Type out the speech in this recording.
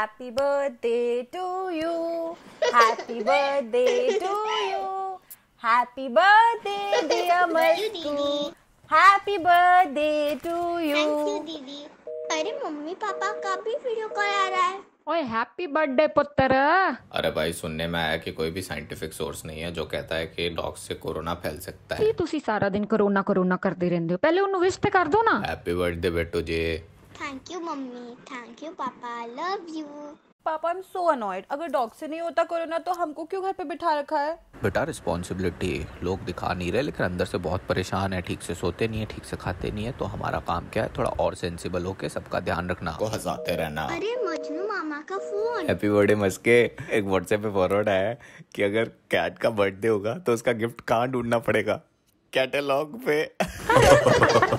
happy birthday to you happy birthday to you happy birthday dear Masku happy birthday to you अरे mummy papa का भी video call आ रहा है ओए happy birthday पुत्र अरे भाई सुनने में आया कि कोई भी साइंटिफिक सोर्स नहीं है जो कहता है कि डॉग से कोरोना फैल सकता है ਤੁਸੀਂ सारा दिन कोरोना कोरोना करते रहते हो पहले उन्होंने विश ਤੇ ਕਰ ਦਿਓ ਨਾ ਹੈਪੀ ਬਰਥਡੇ ਬੇਟੋ thank you mummy thank you papa I love you papa I am so annoyed अगर डॉग से नहीं होता कोरोना तो हमको क्यों घर पे बिठा रखा है बेटा रिस्पॉन्सिबिलिटी लोग दिखा नहीं रहे लेकिन अंदर से बहुत परेशान है ठीक से सोते नहीं है ठीक से खाते नहीं है तो हमारा काम क्या है थोड़ा और सेंसिबल होके सबका ध्यान रखना को हंसाते रहना अरे मजनू मामा का फोन हैप्पी बर्थडे मस्के एक व्हाट्सएप पे फॉरवर्ड आया कि अगर कैट का बर्थडे होगा तो उसका गिफ्ट कहाँ ढूंढना पड़ेगा कैटलॉग पे